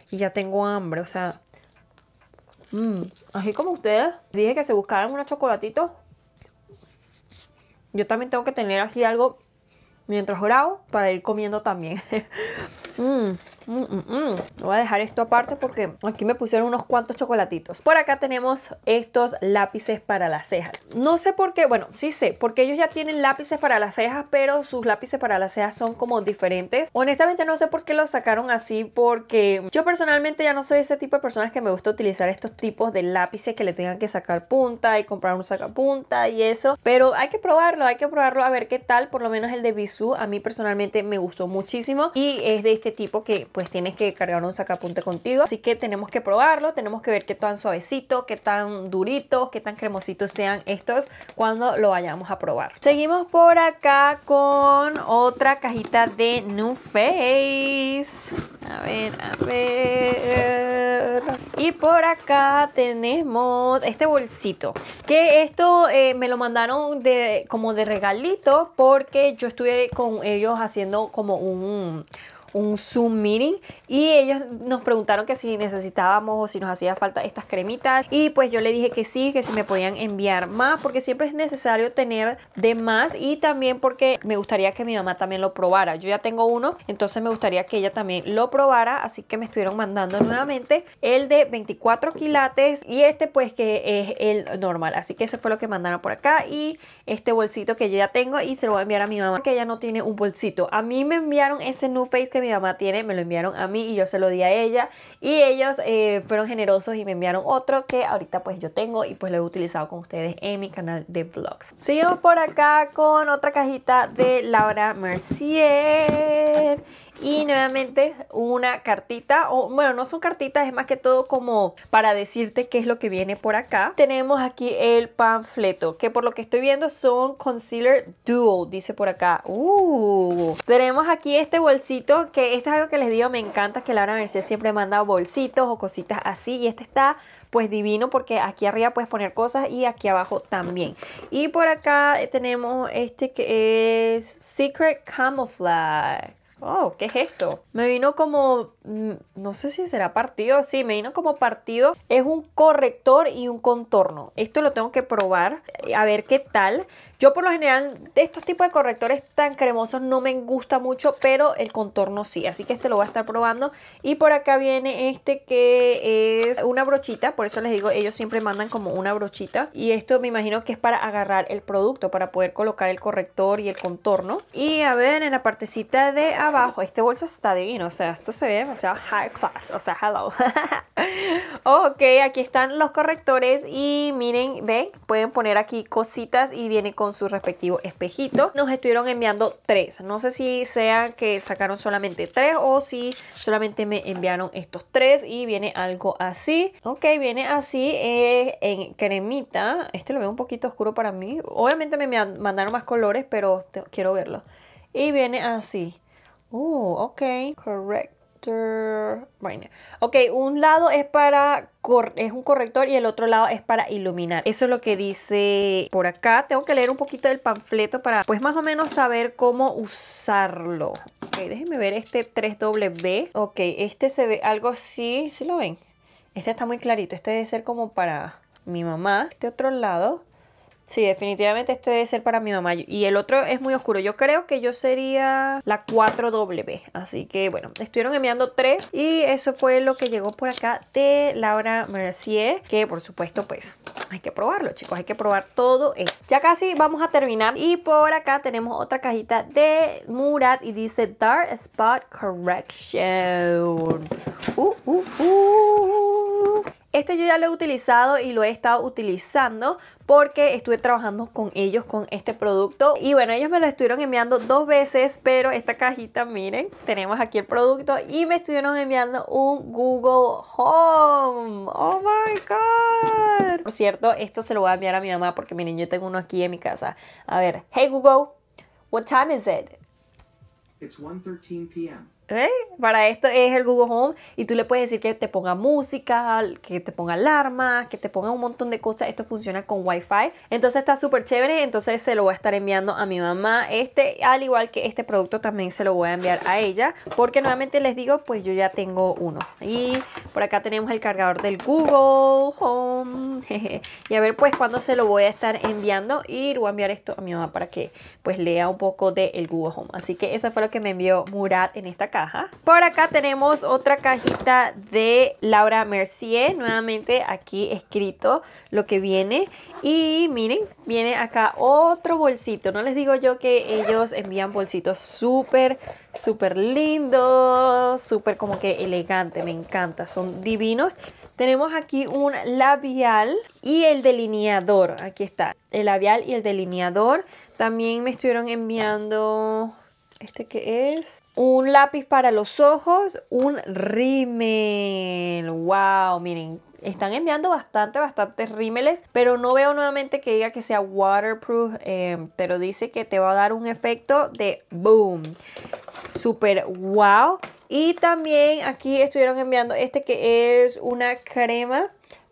y ya tengo hambre. O sea, Mmm, así como ustedes, dije que se buscaran unos chocolatitos. Yo también tengo que tener aquí algo mientras grabo para ir comiendo también. Mmm. <laughs> Mm, mm, mm. Voy a dejar esto aparte porque aquí me pusieron unos cuantos chocolatitos. Por acá tenemos estos lápices para las cejas. No sé por qué, bueno, sí sé, porque ellos ya tienen lápices para las cejas, pero sus lápices para las cejas son como diferentes. Honestamente no sé por qué los sacaron así, porque yo personalmente ya no soy ese tipo de personas que me gusta utilizar estos tipos de lápices que le tengan que sacar punta y comprar un sacapunta y eso. Pero hay que probarlo, hay que probarlo a ver qué tal. Por lo menos el de Bisú a mí personalmente me gustó muchísimo y es de este tipo que pues tienes que cargar un sacapunte contigo. Así que tenemos que probarlo, tenemos que ver qué tan suavecito, qué tan durito, qué tan cremositos sean estos cuando lo vayamos a probar. Seguimos por acá con otra cajita de New Face. A ver, a ver. Y por acá tenemos este bolsito. Que esto eh, me lo mandaron de, como de regalito porque yo estuve con ellos haciendo como un un Zoom meeting y ellos nos preguntaron que si necesitábamos o si nos hacía falta estas cremitas y pues yo le dije que sí, que si me podían enviar más porque siempre es necesario tener de más y también porque me gustaría que mi mamá también lo probara. Yo ya tengo uno, entonces me gustaría que ella también lo probara, así que me estuvieron mandando nuevamente el de 24 quilates y este pues que es el normal, así que eso fue lo que mandaron por acá y este bolsito que yo ya tengo y se lo voy a enviar a mi mamá que ella no tiene un bolsito. A mí me enviaron ese New Face que mi mamá tiene, me lo enviaron a mí y yo se lo di a ella y ellos eh, fueron generosos y me enviaron otro que ahorita pues yo tengo y pues lo he utilizado con ustedes en mi canal de vlogs. Seguimos por acá con otra cajita de Laura Mercier y nuevamente una cartita, o bueno, no son cartitas, es más que todo como para decirte qué es lo que viene por acá. Tenemos aquí el panfleto, que por lo que estoy viendo son Concealer dual. dice por acá. Uh. tenemos aquí este bolsito, que esto es algo que les digo, me encanta que Laura Merced siempre manda bolsitos o cositas así. Y este está pues divino porque aquí arriba puedes poner cosas y aquí abajo también. Y por acá tenemos este que es Secret Camouflage oh, ¿qué es esto? Me vino como, mm, no sé si será partido, sí, me vino como partido. Es un corrector y un contorno. Esto lo tengo que probar, eh, a ver qué tal. Yo por lo general de estos tipos de correctores tan cremosos no me gusta mucho, pero el contorno sí. Así que este lo voy a estar probando. Y por acá viene este que es una brochita. Por eso les digo, ellos siempre mandan como una brochita. Y esto me imagino que es para agarrar el producto, para poder colocar el corrector y el contorno. Y a ver, en la partecita de abajo, este bolso está divino. O sea, esto se ve demasiado high class. O sea, hello. <laughs> ok, aquí están los correctores. Y miren, ven, pueden poner aquí cositas y viene con su respectivo espejito. Nos estuvieron enviando tres. No sé si sea que sacaron solamente tres o si solamente me enviaron estos tres y viene algo así. Ok, viene así en cremita. Este lo veo un poquito oscuro para mí. Obviamente me mandaron más colores, pero quiero verlo. Y viene así. Uh, ok, correcto ok, un lado es para es un corrector y el otro lado es para iluminar. Eso es lo que dice por acá. Tengo que leer un poquito del panfleto para pues más o menos saber cómo usarlo. Ok, déjenme ver este 3W. Ok, este se ve algo así, ¿sí lo ven? Este está muy clarito, este debe ser como para mi mamá. Este otro lado Sí, definitivamente este debe ser para mi mamá. Y el otro es muy oscuro. Yo creo que yo sería la 4W. Así que bueno, estuvieron enviando tres. Y eso fue lo que llegó por acá de Laura Mercier. Que por supuesto, pues hay que probarlo, chicos. Hay que probar todo esto. Ya casi vamos a terminar. Y por acá tenemos otra cajita de Murat. Y dice Dark Spot Correction. Uh, uh, uh. Este yo ya lo he utilizado y lo he estado utilizando porque estuve trabajando con ellos con este producto y bueno ellos me lo estuvieron enviando dos veces pero esta cajita miren tenemos aquí el producto y me estuvieron enviando un Google Home oh my god por cierto esto se lo voy a enviar a mi mamá porque miren yo tengo uno aquí en mi casa a ver hey Google what time is it it's 1:13 p.m. ¿Eh? Para esto es el Google Home y tú le puedes decir que te ponga música, que te ponga alarmas, que te ponga un montón de cosas. Esto funciona con Wi-Fi. Entonces está súper chévere. Entonces se lo voy a estar enviando a mi mamá. Este, al igual que este producto, también se lo voy a enviar a ella. Porque nuevamente les digo, pues yo ya tengo uno. Y por acá tenemos el cargador del Google Home. <laughs> y a ver, pues cuándo se lo voy a estar enviando. Y voy a enviar esto a mi mamá para que pues lea un poco del Google Home. Así que eso fue lo que me envió Murat en esta caja. Por acá tenemos otra cajita de Laura Mercier. Nuevamente aquí escrito lo que viene. Y miren, viene acá otro bolsito. No les digo yo que ellos envían bolsitos súper, súper lindos, súper como que elegante. Me encanta, son divinos. Tenemos aquí un labial y el delineador. Aquí está, el labial y el delineador. También me estuvieron enviando... ¿Este que es? un lápiz para los ojos, un rímel. ¡Wow! Miren, están enviando bastante, bastantes rímeles, pero no veo nuevamente que diga que sea waterproof, em, pero dice que te va a dar un efecto de boom. Super wow. Y también aquí estuvieron enviando este que es una crema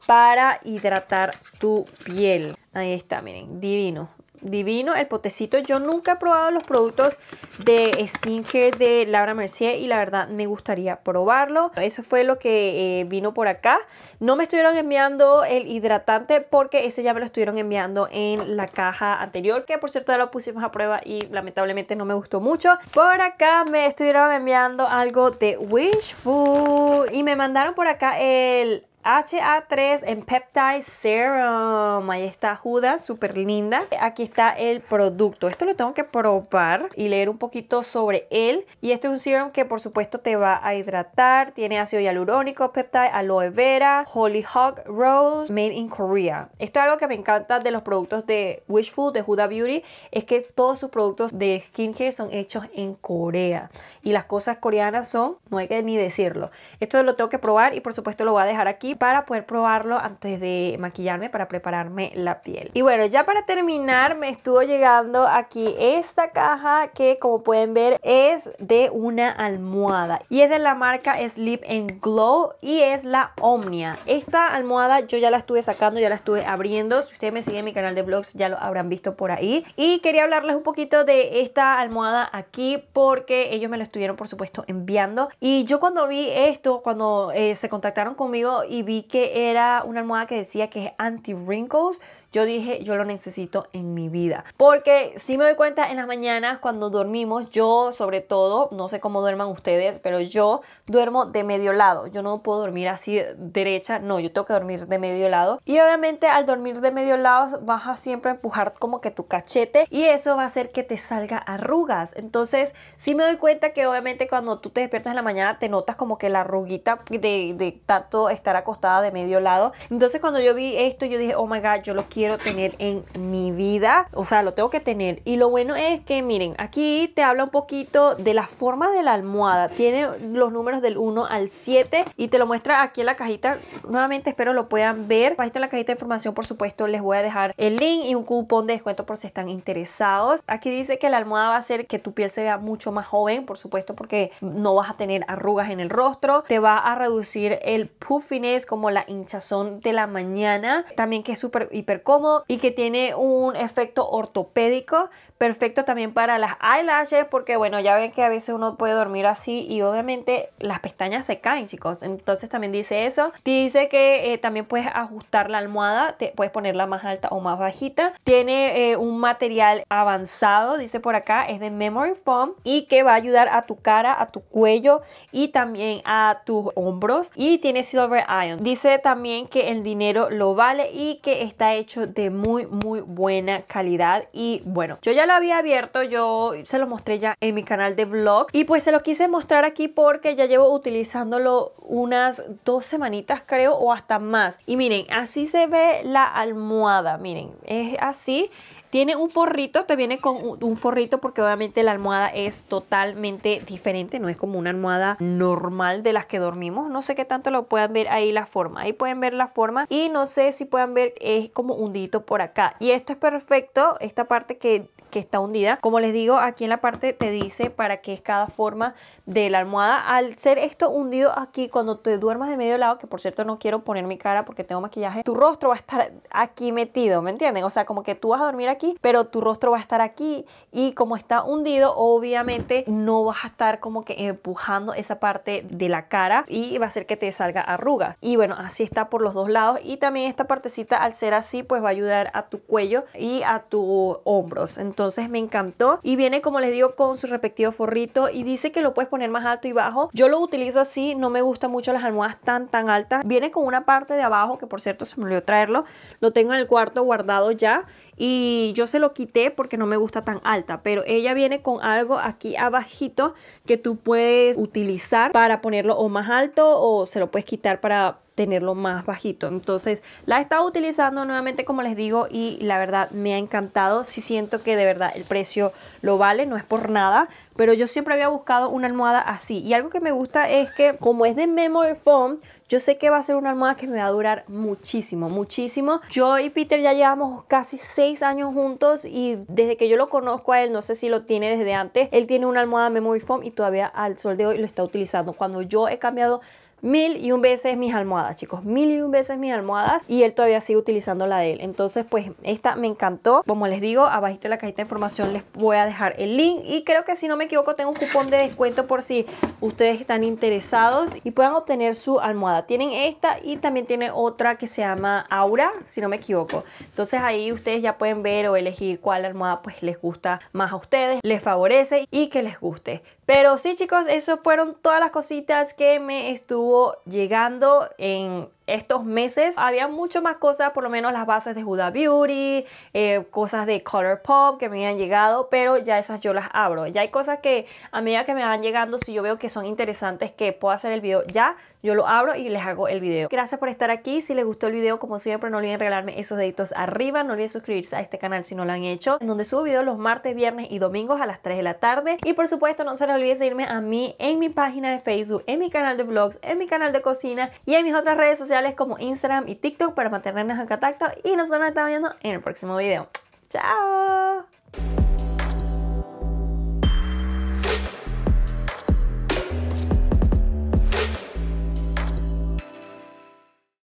para hidratar tu piel. Ahí está, miren, divino divino el potecito. Yo nunca he probado los productos de skincare de Laura Mercier y la verdad me gustaría probarlo. Eso fue lo que eh, vino por acá. No me estuvieron enviando el hidratante porque ese ya me lo estuvieron enviando en la caja anterior, que por cierto ya lo pusimos a prueba y lamentablemente no me gustó mucho. Por acá me estuvieron enviando algo de Wishful y me mandaron por acá el HA3 en Peptide Serum. Ahí está Juda, súper linda. Aquí está el producto. Esto lo tengo que probar y leer un poquito sobre él. Y este es un serum que por supuesto te va a hidratar. Tiene ácido hialurónico, peptide, aloe vera, Holy hog rose, made in Korea. Esto es algo que me encanta de los productos de Wishful, de Huda Beauty, es que todos sus productos de skincare son hechos en Corea. Y las cosas coreanas son, no hay que ni decirlo. Esto lo tengo que probar y por supuesto lo voy a dejar aquí para poder probarlo antes de maquillarme para prepararme la piel. Y bueno, ya para terminar me estuvo llegando aquí esta caja que como pueden ver es de una almohada y es de la marca Sleep and Glow y es la Omnia. Esta almohada yo ya la estuve sacando, ya la estuve abriendo. Si ustedes me siguen en mi canal de vlogs ya lo habrán visto por ahí. Y quería hablarles un poquito de esta almohada aquí porque ellos me lo estuvieron por supuesto enviando y yo cuando vi esto, cuando eh, se contactaron conmigo y y vi que era una almohada que decía que es anti-wrinkles, yo dije, yo lo necesito en mi vida. Porque si me doy cuenta en las mañanas cuando dormimos, yo sobre todo, no sé cómo duerman ustedes, pero yo duermo de medio lado. Yo no puedo dormir así derecha, no, yo tengo que dormir de medio lado. Y obviamente al dormir de medio lado vas a siempre empujar como que tu cachete y eso va a hacer que te salga arrugas. Entonces, si me doy cuenta que obviamente cuando tú te despiertas en la mañana te notas como que la arruguita de, de tanto estar acostada de medio lado. Entonces, cuando yo vi esto, yo dije, oh my god, yo lo quiero quiero tener en mi vida. O sea, lo tengo que tener. Y lo bueno es que, miren, aquí te habla un poquito de la forma de la almohada. Tiene los números del 1 al 7 y te lo muestra aquí en la cajita. Nuevamente espero lo puedan ver. Bajito en la cajita de información, por supuesto, les voy a dejar el link y un cupón de descuento por si están interesados. Aquí dice que la almohada va a hacer que tu piel se vea mucho más joven, por supuesto, porque no vas a tener arrugas en el rostro. Te va a reducir el puffiness, como la hinchazón de la mañana. También que es súper hiper y que tiene un efecto ortopédico perfecto también para las eyelashes porque bueno, ya ven que a veces uno puede dormir así y obviamente las pestañas se caen chicos, entonces también dice eso, dice que eh, también puedes ajustar la almohada, te, puedes ponerla más alta o más bajita, tiene eh, un material avanzado, dice por acá, es de memory foam y que va a ayudar a tu cara, a tu cuello y también a tus hombros y tiene silver ion, dice también que el dinero lo vale y que está hecho de muy muy buena calidad y bueno, yo ya lo había abierto, yo se lo mostré ya en mi canal de vlogs y pues se lo quise mostrar aquí porque ya llevo utilizándolo unas dos semanitas creo o hasta más. Y miren, así se ve la almohada, miren, es así. Tiene un forrito, te viene con un forrito porque obviamente la almohada es totalmente diferente, no es como una almohada normal de las que dormimos. No sé qué tanto lo puedan ver ahí la forma, ahí pueden ver la forma y no sé si puedan ver es como hundido por acá. Y esto es perfecto, esta parte que, que está hundida. Como les digo, aquí en la parte te dice para qué es cada forma de la almohada. Al ser esto hundido aquí, cuando te duermas de medio lado, que por cierto no quiero poner mi cara porque tengo maquillaje, tu rostro va a estar aquí metido, ¿me entienden? O sea, como que tú vas a dormir aquí pero tu rostro va a estar aquí y como está hundido, obviamente no vas a estar como que empujando esa parte de la cara y va a hacer que te salga arruga. Y bueno, así está por los dos lados y también esta partecita al ser así pues va a ayudar a tu cuello y a tus hombros. Entonces me encantó y viene como les digo con su respectivo forrito y dice que lo puedes poner más alto y bajo. Yo lo utilizo así, no me gustan mucho las almohadas tan tan altas. Viene con una parte de abajo que por cierto se me olvidó traerlo. Lo tengo en el cuarto guardado ya y yo se lo quité porque no me gusta tan alta, pero ella viene con algo aquí abajito que tú puedes utilizar para ponerlo o más alto o se lo puedes quitar para tenerlo más bajito. Entonces la he estado utilizando nuevamente como les digo y la verdad me ha encantado. Si siento que de verdad el precio lo vale, no es por nada, pero yo siempre había buscado una almohada así. Y algo que me gusta es que como es de memory foam, yo sé que va a ser una almohada que me va a durar muchísimo, muchísimo. Yo y Peter ya llevamos casi seis años juntos y desde que yo lo conozco a él, no sé si lo tiene desde antes, él tiene una almohada memory foam y todavía al sol de hoy lo está utilizando. Cuando yo he cambiado mil y un veces mis almohadas, chicos, mil y un veces mis almohadas y él todavía sigue utilizando la de él. Entonces, pues esta me encantó. Como les digo, abajito en la cajita de información les voy a dejar el link y creo que si no me equivoco tengo un cupón de descuento por si ustedes están interesados y puedan obtener su almohada. Tienen esta y también tiene otra que se llama Aura, si no me equivoco. Entonces ahí ustedes ya pueden ver o elegir cuál almohada pues les gusta más a ustedes, les favorece y que les guste. Pero sí chicos, eso fueron todas las cositas que me estuvo llegando en estos meses había mucho más cosas, por lo menos las bases de Huda Beauty, eh, cosas de Colourpop que me habían llegado, pero ya esas yo las abro. Ya hay cosas que a medida que me van llegando, si yo veo que son interesantes, que puedo hacer el video ya, yo lo abro y les hago el video. Gracias por estar aquí. Si les gustó el video, como siempre, no olviden regalarme esos deditos arriba. No olviden suscribirse a este canal si no lo han hecho, en donde subo videos los martes, viernes y domingos a las 3 de la tarde. Y por supuesto, no se les olvide seguirme a mí en mi página de Facebook, en mi canal de vlogs, en mi canal de cocina y en mis otras redes sociales como Instagram y TikTok para mantenernos en contacto y nosotros nos estamos viendo en el próximo video. ¡Chao!